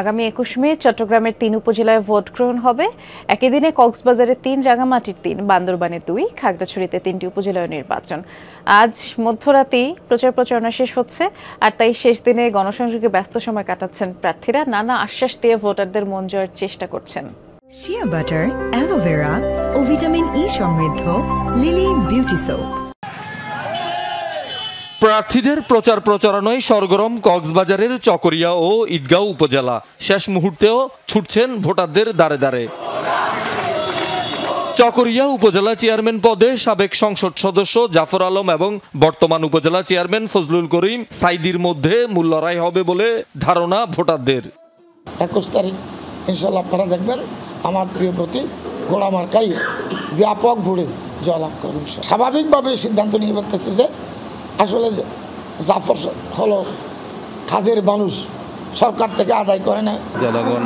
আগামী একুশ মে চট্টগ্রামের তিন উপজেলায় ভোট গ্রহণ হবে একই দিনে কক্সবাজারে তিন রাঙামাটির তিন বান্দরবানে দুই খাগড়াছড়িতে তিনটি উপজেলায় নির্বাচন আজ মধ্যরাতেই প্রচার প্রচারণা শেষ হচ্ছে আর তাই শেষ দিনে গণসংযোগে ব্যস্ত সময় কাটাচ্ছেন প্রার্থীরা নানা আশ্বাস দিয়ে ভোটারদের মন জয়ের চেষ্টা করছেন শিয়া বাটার অ্যালোভেরা ও ভিটামিন ই e সমৃদ্ধ লিলি বিউটি সোপ প্রার্থীদের প্রচার প্রচারণায় সরগরম কক্সবাজারের চকরিয়া ও ঈদগাঁও উপজেলা শেষ মুহূর্তেও ছুটছেন ভোটারদের দ্বারে দ্বারে চকরিয়া উপজেলা চেয়ারম্যান পদে সাবেক সংসদ সদস্য জাফর আলম এবং বর্তমান উপজেলা চেয়ারম্যান ফজলুল করিম সাইদির মধ্যে মূল লড়াই হবে বলে ধারণা ভোটারদের একুশ তারিখ ইনশাল্লাহ আপনারা দেখবেন আমার প্রিয় প্রতি ঘোড়া মার্কাই ব্যাপক ভোরে জয়লাভ করবেন স্বাভাবিকভাবে সিদ্ধান্ত নিয়ে বলতেছে যে আসলে জাফর হলো কাজের মানুষ সরকার থেকে আদায় করে না জনগণ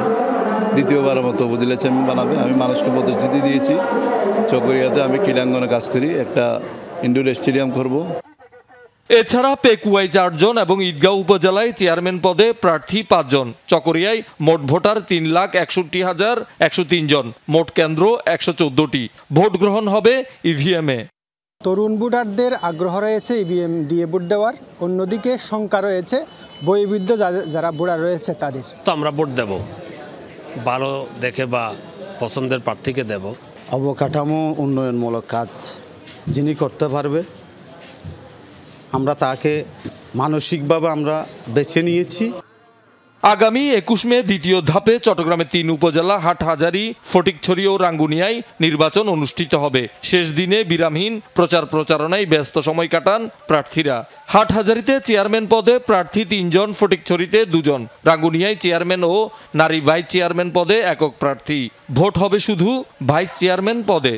দ্বিতীয়বারের মতো বুঝলেছে আমি বানাবে আমি মানুষকে প্রতিশ্রুতি দিয়েছি চকরিয়াতে আমি ক্রীড়াঙ্গনে কাজ করি একটা ইন্ডোর স্টেডিয়াম করব এছাড়া পেকুয়ায় চারজন এবং ঈদগাঁও উপজেলায় চেয়ারম্যান পদে প্রার্থী পাঁচজন চকরিয়ায় মোট ভোটার তিন লাখ একষট্টি হাজার একশো তিনজন মোট কেন্দ্র একশো চোদ্দটি ভোট গ্রহণ হবে ইভিএমে তরুণ বুটারদের আগ্রহ রয়েছে ইভিএম e দিয়ে ভোট দেওয়ার অন্যদিকে শঙ্কা রয়েছে বৈবিধ্য যারা ভোটার রয়েছে তাদের তো আমরা ভোট দেব ভালো দেখে বা পছন্দের প্রার্থীকে দেব অবকাঠামো উন্নয়নমূলক কাজ যিনি করতে পারবে আমরা তাকে মানসিকভাবে আমরা বেছে নিয়েছি আগামী একুশ মে দ্বিতীয় ধাপে চট্টগ্রামের তিন উপজেলা হাটহাজারি ফটিকছড়ি ও রাঙ্গুনিয়ায় নির্বাচন অনুষ্ঠিত হবে শেষ দিনে বিরামহীন প্রচার প্রচারণায় ব্যস্ত সময় কাটান প্রার্থীরা হাটহাজারিতে চেয়ারম্যান পদে প্রার্থী তিনজন ফটিকছড়িতে দুজন রাঙ্গুনিয়ায় চেয়ারম্যান ও নারী ভাইস চেয়ারম্যান পদে একক প্রার্থী ভোট হবে শুধু ভাইস চেয়ারম্যান পদে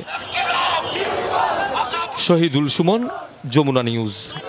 শহীদুল সুমন যমুনা নিউজ